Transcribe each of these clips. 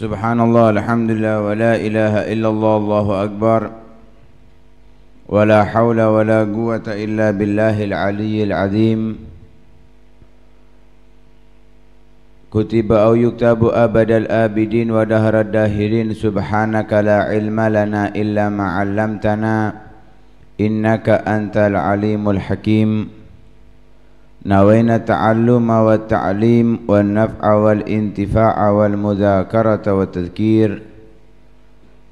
سبحان الله الحمد لله ولا إله إلا الله الله أكبر ولا حول ولا قوة إلا بالله العلي العظيم كتب أو يكتب أبد الآبدين ودهر الداهرين سبحانك لا علم لنا إلا ما علمتنا إنك أنت العليم الحكيم نوينا التعلم والتعليم والنفع والانتفاع والمذاكرة والتذكير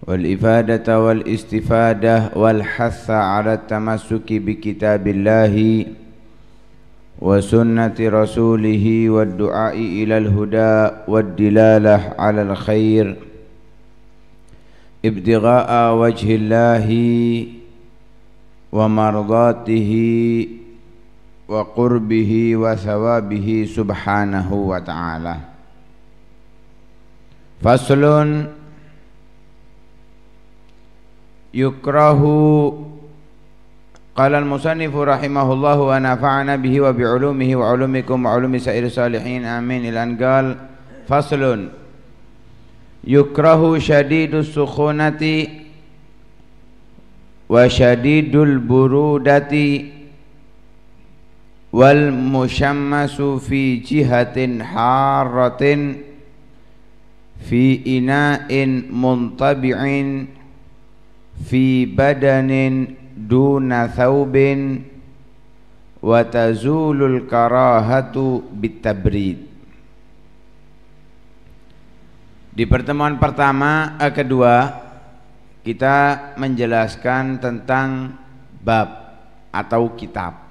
والإفادة والاستفادة والحث على التمسك بكتاب الله وسنة رسوله والدعاء إلى الهدى والدلالة على الخير ابتغاء وجه الله ومرضاته وقربه وثوابه سبحانه وتعالى فصل يكره قال المصنف رحمه الله ونفعنا به وبعلومه وعلومكم وعلوم سائر الصالحين آمين إلى أن قال فصل يكره شديد السخونة وشديد البرودة wal musyammasu fi jihatin haratin fi ina'in muntabi'in fi badanin duna thawbin wa tazulul karahatu bitabrid di pertemuan pertama eh, kedua kita menjelaskan tentang bab atau kitab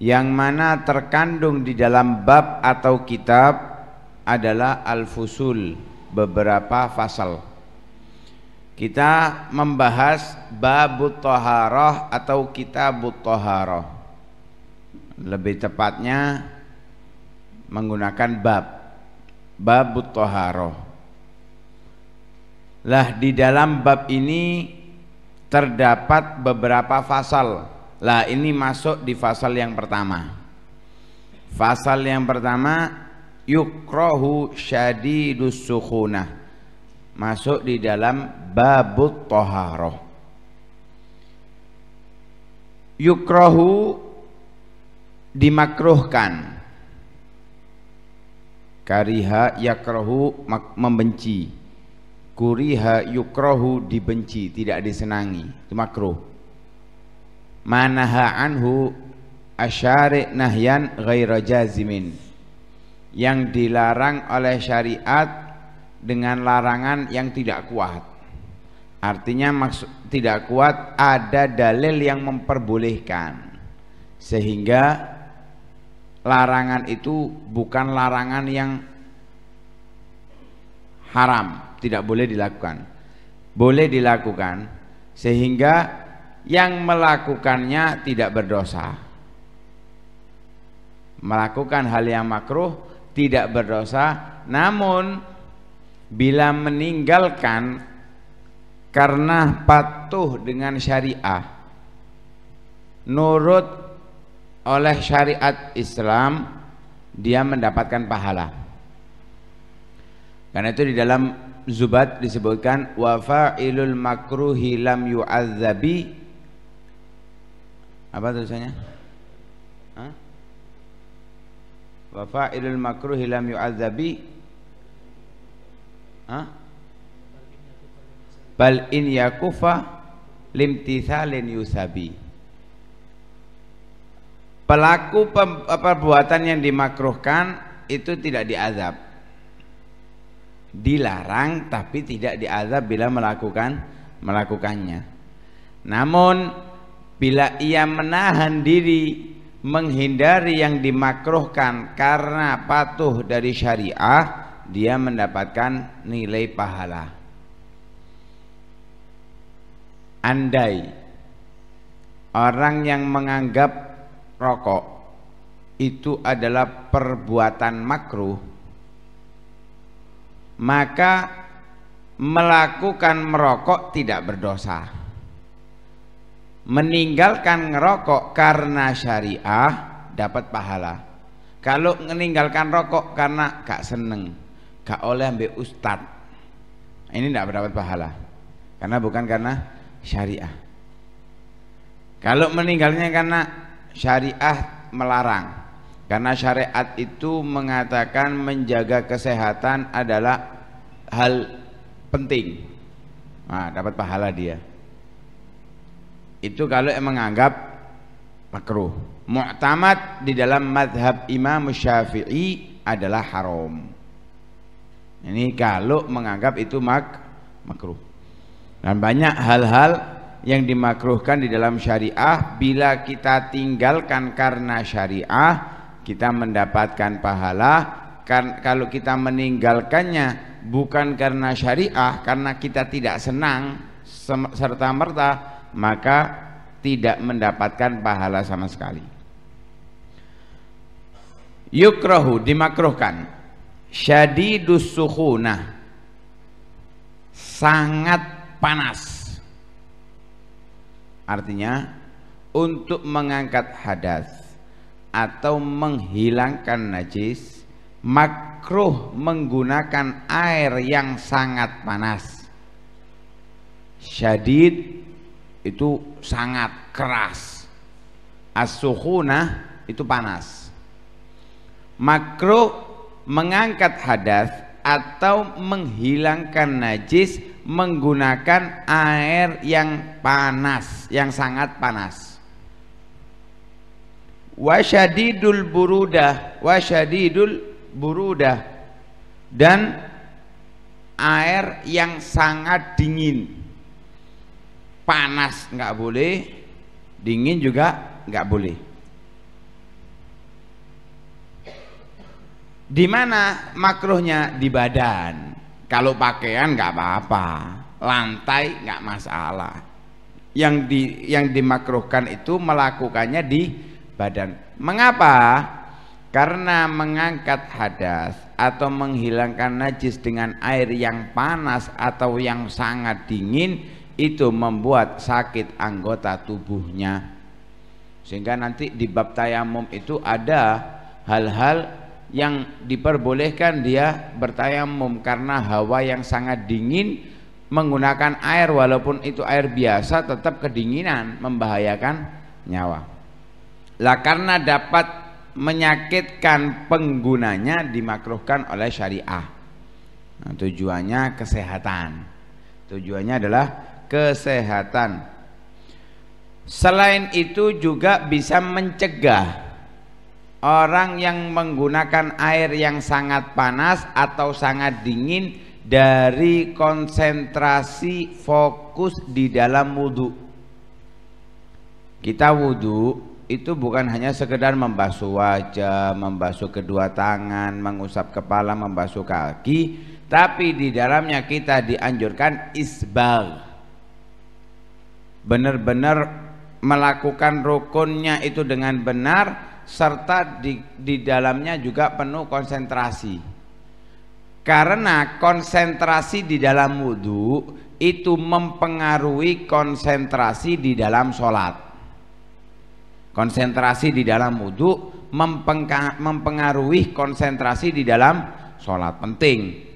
yang mana terkandung di dalam bab atau kitab adalah al-fusul beberapa fasal kita membahas babut toharoh atau kitabut toharoh lebih tepatnya menggunakan bab babut toharoh lah di dalam bab ini terdapat beberapa fasal lah ini masuk di fasal yang pertama. Fasal yang pertama yukrohu syadidus sukhunah. Masuk di dalam babut toharoh. Yukrohu dimakruhkan. Kariha yakrohu membenci. Kuriha yukrohu dibenci, tidak disenangi, itu manaha anhu asyari nahyan ghaira jazimin yang dilarang oleh syariat dengan larangan yang tidak kuat artinya maksud tidak kuat ada dalil yang memperbolehkan sehingga larangan itu bukan larangan yang haram tidak boleh dilakukan boleh dilakukan sehingga yang melakukannya tidak berdosa melakukan hal yang makruh tidak berdosa namun bila meninggalkan karena patuh dengan syariah nurut oleh syariat Islam dia mendapatkan pahala karena itu di dalam Zubat disebutkan wa makruhi lam yu'adzabi apa tulisannya Hah? wa fa'ilul makruhi lam yu'adzabi Hah? bal in yakufa limtithalin yusabi pelaku perbuatan yang dimakruhkan itu tidak diazab dilarang tapi tidak diazab bila melakukan melakukannya namun bila ia menahan diri menghindari yang dimakruhkan karena patuh dari syariah dia mendapatkan nilai pahala andai orang yang menganggap rokok itu adalah perbuatan makruh maka melakukan merokok tidak berdosa meninggalkan ngerokok karena syariah dapat pahala kalau meninggalkan rokok karena gak seneng gak oleh ambil ustad ini tidak dapat pahala karena bukan karena syariah kalau meninggalnya karena syariah melarang karena syariat itu mengatakan menjaga kesehatan adalah hal penting nah, dapat pahala dia itu kalau menganggap makruh mu'tamad di dalam madhab imam syafi'i adalah haram ini kalau menganggap itu mak makruh dan banyak hal-hal yang dimakruhkan di dalam syariah bila kita tinggalkan karena syariah kita mendapatkan pahala kan, kalau kita meninggalkannya bukan karena syariah karena kita tidak senang serta merta maka tidak mendapatkan pahala sama sekali yukrohu dimakruhkan syadidus sukhunah sangat panas artinya untuk mengangkat hadas atau menghilangkan najis makruh menggunakan air yang sangat panas syadid itu sangat keras as itu panas makro mengangkat hadas atau menghilangkan najis menggunakan air yang panas yang sangat panas wasyadidul burudah wasyadidul burudah dan air yang sangat dingin panas nggak boleh dingin juga nggak boleh di mana makruhnya di badan kalau pakaian nggak apa-apa lantai nggak masalah yang di yang dimakruhkan itu melakukannya di badan mengapa karena mengangkat hadas atau menghilangkan najis dengan air yang panas atau yang sangat dingin itu membuat sakit anggota tubuhnya sehingga nanti di bab tayamum itu ada hal-hal yang diperbolehkan dia bertayamum karena hawa yang sangat dingin menggunakan air walaupun itu air biasa tetap kedinginan membahayakan nyawa lah karena dapat menyakitkan penggunanya dimakruhkan oleh syariah nah, tujuannya kesehatan tujuannya adalah kesehatan. Selain itu juga bisa mencegah orang yang menggunakan air yang sangat panas atau sangat dingin dari konsentrasi fokus di dalam wudhu. Kita wudhu itu bukan hanya sekedar membasuh wajah, membasuh kedua tangan, mengusap kepala, membasuh kaki, tapi di dalamnya kita dianjurkan isbal benar-benar melakukan rukunnya itu dengan benar serta di, di dalamnya juga penuh konsentrasi karena konsentrasi di dalam wudhu itu mempengaruhi konsentrasi di dalam sholat konsentrasi di dalam wudhu mempengaruhi konsentrasi di dalam sholat penting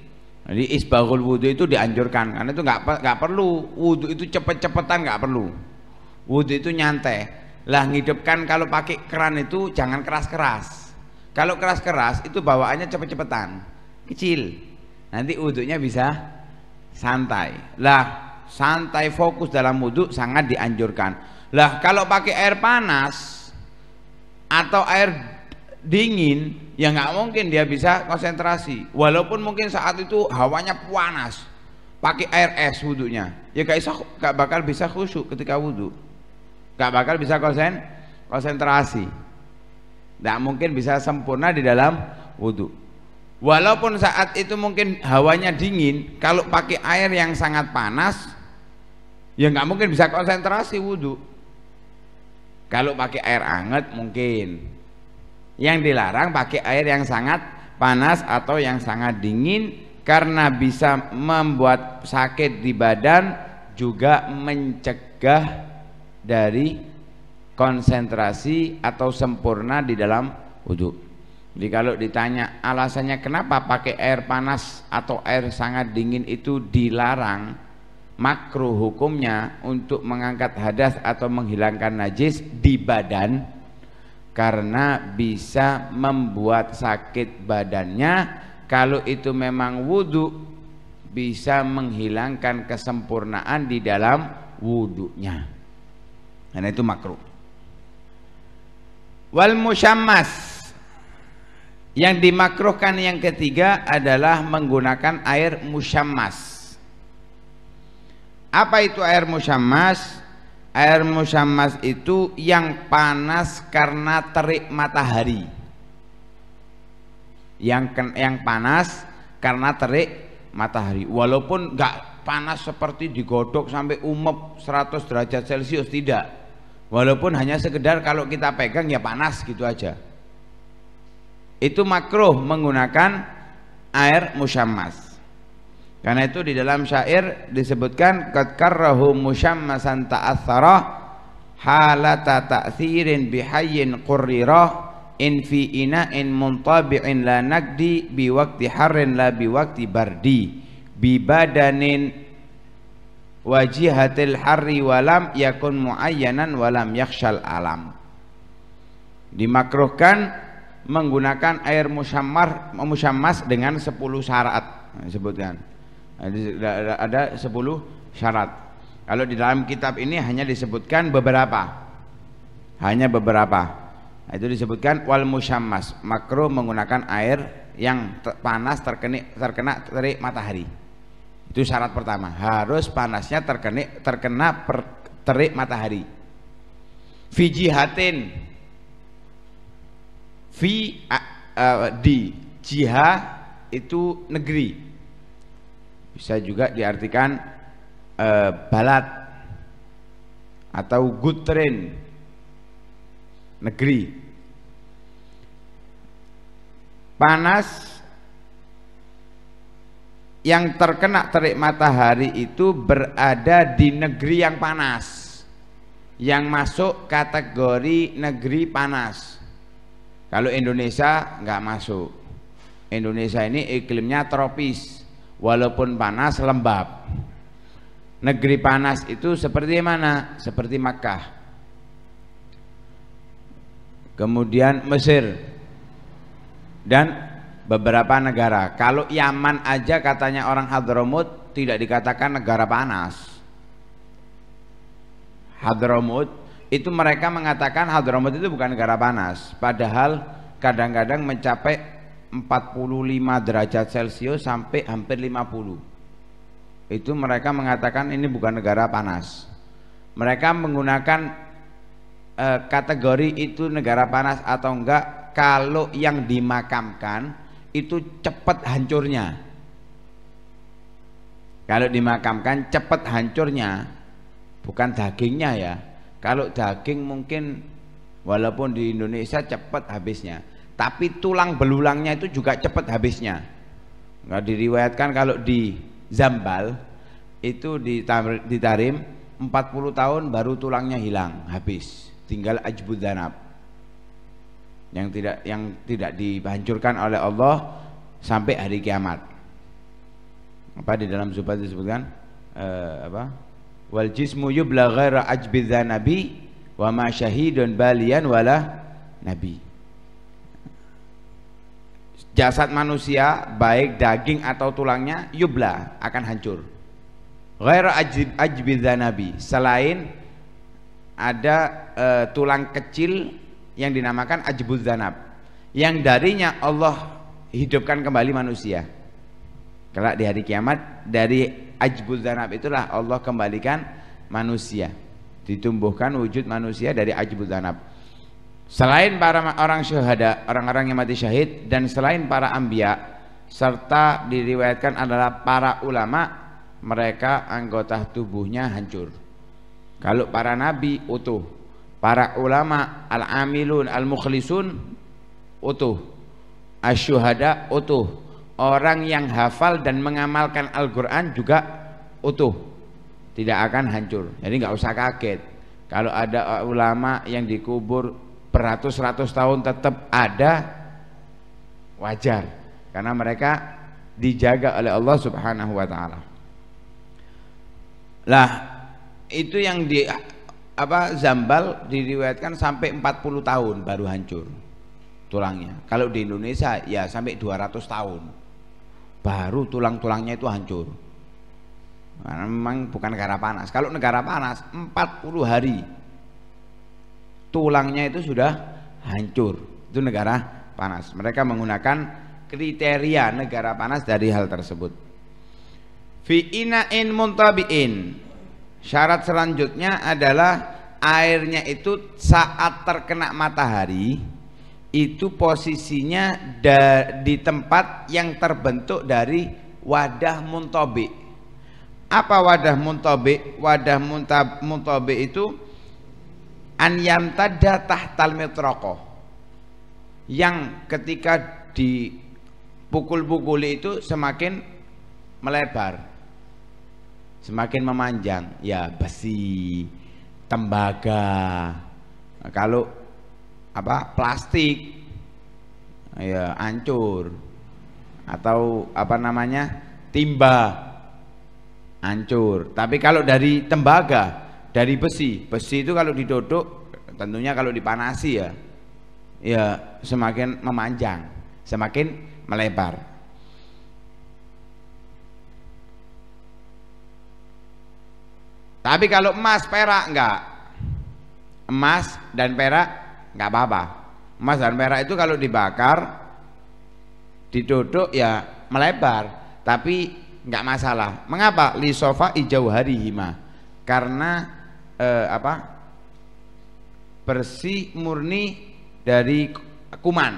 jadi isbahul wudhu itu dianjurkan karena itu nggak nggak perlu wudhu itu cepet-cepetan nggak perlu. Wudhu itu nyantai. Lah ngidupkan kalau pakai keran itu jangan keras-keras. Kalau keras-keras itu bawaannya cepet-cepetan, kecil. Nanti wudhunya bisa santai. Lah santai fokus dalam wudhu sangat dianjurkan. Lah kalau pakai air panas atau air dingin ya nggak mungkin dia bisa konsentrasi walaupun mungkin saat itu hawanya panas pakai air es wudhunya ya gak, bisa, gak bakal bisa khusyuk ketika wudhu gak bakal bisa konsen, konsentrasi gak mungkin bisa sempurna di dalam wudhu walaupun saat itu mungkin hawanya dingin kalau pakai air yang sangat panas ya nggak mungkin bisa konsentrasi wudhu kalau pakai air anget mungkin yang dilarang pakai air yang sangat panas atau yang sangat dingin karena bisa membuat sakit di badan juga mencegah dari konsentrasi atau sempurna di dalam wudhu jadi kalau ditanya alasannya kenapa pakai air panas atau air sangat dingin itu dilarang makruh hukumnya untuk mengangkat hadas atau menghilangkan najis di badan karena bisa membuat sakit badannya kalau itu memang wudhu bisa menghilangkan kesempurnaan di dalam wudhunya karena itu makruh wal musyammas yang dimakruhkan yang ketiga adalah menggunakan air musyammas. Apa itu air musyammas? air musyamas itu yang panas karena terik matahari yang yang panas karena terik matahari walaupun nggak panas seperti digodok sampai umep 100 derajat celcius tidak walaupun hanya sekedar kalau kita pegang ya panas gitu aja itu makruh menggunakan air musyamas karena itu di dalam syair disebutkan qad karrahu musyammasan ta'athara halata ta'thirin bihayyin qurrirah in fi ina'in muntabi'in la nagdi bi waqti harrin la bi waqti bardi bi badanin wajihatil harri walam yakun muayyanan walam yakshal alam dimakruhkan menggunakan air musyammar musyammas dengan 10 syarat disebutkan ada sepuluh syarat. Kalau di dalam kitab ini hanya disebutkan beberapa. Hanya beberapa. Nah, itu disebutkan wal musyammas, makro menggunakan air yang ter panas terkena terkena terik matahari. Itu syarat pertama. Harus panasnya terkena terkena per, terik matahari. Fijihatin. Fi uh, di jiha itu negeri bisa juga diartikan uh, eh, balat atau good train negeri panas yang terkena terik matahari itu berada di negeri yang panas yang masuk kategori negeri panas kalau Indonesia nggak masuk Indonesia ini iklimnya tropis walaupun panas lembab negeri panas itu seperti mana seperti Makkah kemudian Mesir dan beberapa negara kalau Yaman aja katanya orang Hadramut tidak dikatakan negara panas Hadramut itu mereka mengatakan Hadramut itu bukan negara panas padahal kadang-kadang mencapai 45 derajat celcius sampai hampir 50 itu mereka mengatakan ini bukan negara panas mereka menggunakan e, kategori itu negara panas atau enggak kalau yang dimakamkan itu cepat hancurnya kalau dimakamkan cepat hancurnya bukan dagingnya ya kalau daging mungkin walaupun di Indonesia cepat habisnya tapi tulang belulangnya itu juga cepat habisnya nggak diriwayatkan kalau di Zambal itu di Tarim 40 tahun baru tulangnya hilang habis tinggal ajbud yang tidak yang tidak dihancurkan oleh Allah sampai hari kiamat apa di dalam surat disebutkan uh, apa wal jismu yubla ghaira ajbid wa ma syahidun balian wala nabi jasad manusia baik daging atau tulangnya yubla akan hancur ghaira nabi selain ada e, tulang kecil yang dinamakan ajbudzanab yang darinya Allah hidupkan kembali manusia kelak di hari kiamat dari ajbudzanab itulah Allah kembalikan manusia ditumbuhkan wujud manusia dari ajbudzanab Selain para orang syuhada, orang-orang yang mati syahid dan selain para ambia serta diriwayatkan adalah para ulama mereka anggota tubuhnya hancur. Kalau para nabi utuh, para ulama al-amilun al-mukhlisun utuh, asyuhada utuh, orang yang hafal dan mengamalkan Al-Qur'an juga utuh. Tidak akan hancur. Jadi nggak usah kaget kalau ada uh, ulama yang dikubur beratus-ratus tahun tetap ada wajar karena mereka dijaga oleh Allah Subhanahu wa taala. Lah, itu yang di apa Zambal diriwayatkan sampai 40 tahun baru hancur tulangnya. Kalau di Indonesia ya sampai 200 tahun baru tulang-tulangnya itu hancur. Karena memang bukan negara panas. Kalau negara panas 40 hari tulangnya itu sudah hancur. Itu negara panas. Mereka menggunakan kriteria negara panas dari hal tersebut. Fi ina'in muntabi'in. Syarat selanjutnya adalah airnya itu saat terkena matahari itu posisinya di tempat yang terbentuk dari wadah muntabi. Apa wadah muntabi? Wadah muntab muntabi itu an yamtada tahtal talmetroko yang ketika dipukul-pukuli itu semakin melebar semakin memanjang ya besi tembaga nah, kalau apa plastik ya hancur atau apa namanya timba hancur tapi kalau dari tembaga dari besi besi itu kalau didodok tentunya kalau dipanasi ya ya semakin memanjang semakin melebar tapi kalau emas perak enggak emas dan perak enggak apa-apa emas dan perak itu kalau dibakar didodok ya melebar tapi enggak masalah mengapa lisofa hima, karena eh, apa bersih murni dari kuman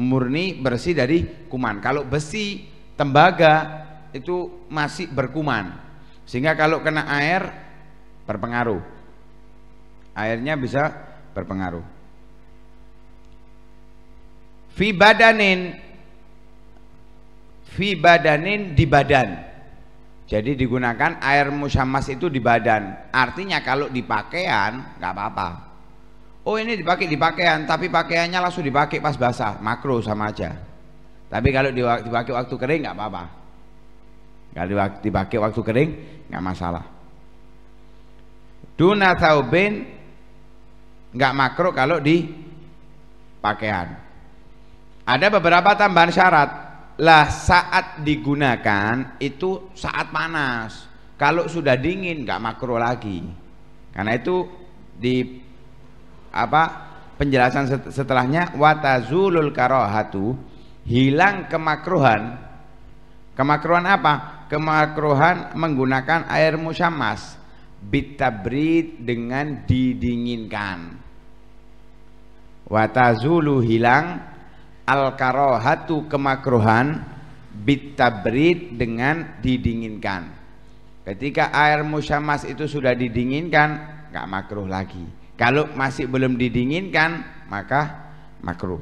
murni bersih dari kuman kalau besi tembaga itu masih berkuman sehingga kalau kena air berpengaruh airnya bisa berpengaruh fi badanin fi badanin di badan jadi digunakan air musyamas itu di badan. Artinya kalau di pakaian nggak apa-apa. Oh ini dipakai di pakaian, tapi pakaiannya langsung dipakai pas basah, makro sama aja. Tapi kalau dipakai waktu kering nggak apa-apa. Kalau dipakai waktu kering nggak masalah. Duna taubin nggak makro kalau di pakaian. Ada beberapa tambahan syarat lah saat digunakan itu saat panas kalau sudah dingin nggak makro lagi karena itu di apa penjelasan setelahnya zulul karohatu hilang kemakruhan kemakruhan apa kemakruhan menggunakan air musyamas bitabrid dengan didinginkan zulu hilang al karohatu kemakruhan bitabrid dengan didinginkan ketika air musyamas itu sudah didinginkan nggak makruh lagi kalau masih belum didinginkan maka makruh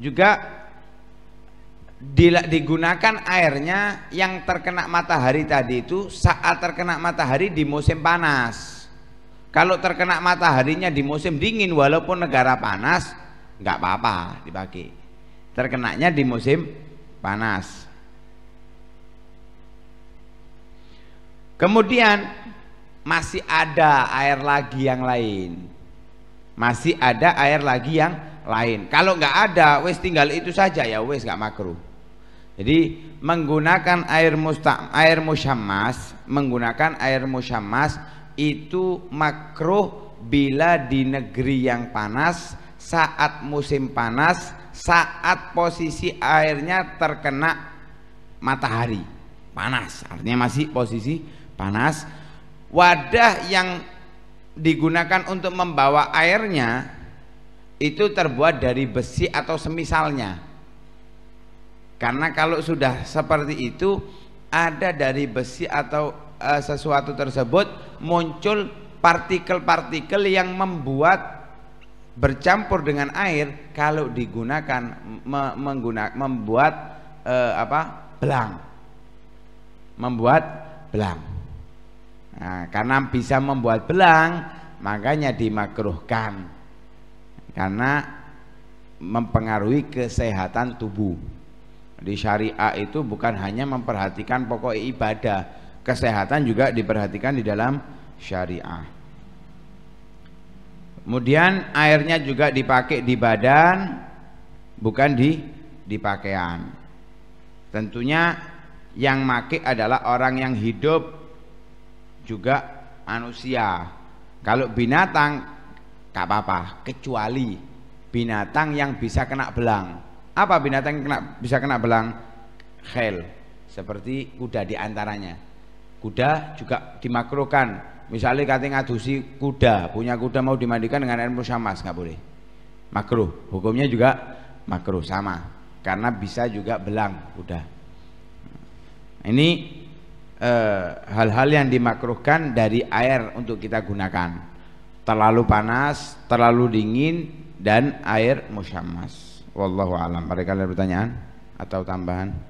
juga digunakan airnya yang terkena matahari tadi itu saat terkena matahari di musim panas kalau terkena mataharinya di musim dingin walaupun negara panas nggak apa-apa dipakai. Terkenanya di musim panas. Kemudian masih ada air lagi yang lain. Masih ada air lagi yang lain. Kalau nggak ada, wes tinggal itu saja ya, wes nggak makruh. Jadi menggunakan air musta, air musyamas, menggunakan air musyamas itu makruh bila di negeri yang panas saat musim panas saat posisi airnya terkena matahari panas artinya masih posisi panas wadah yang digunakan untuk membawa airnya itu terbuat dari besi atau semisalnya karena kalau sudah seperti itu ada dari besi atau uh, sesuatu tersebut muncul partikel-partikel yang membuat bercampur dengan air kalau digunakan me menggunakan membuat uh, apa belang membuat belang nah, karena bisa membuat belang makanya dimakruhkan karena mempengaruhi kesehatan tubuh di syariah itu bukan hanya memperhatikan pokok ibadah kesehatan juga diperhatikan di dalam syariah. Kemudian airnya juga dipakai di badan bukan di di pakaian. Tentunya yang make adalah orang yang hidup juga manusia. Kalau binatang gak apa-apa kecuali binatang yang bisa kena belang. Apa binatang yang kena, bisa kena belang? Khel seperti kuda diantaranya kuda juga dimakruhkan misalnya kata ngadusi kuda punya kuda mau dimandikan dengan air musyamas nggak boleh makruh hukumnya juga makruh sama karena bisa juga belang kuda ini eh, hal-hal eh, yang dimakruhkan dari air untuk kita gunakan terlalu panas terlalu dingin dan air musyamas wallahu alam mereka ada pertanyaan atau tambahan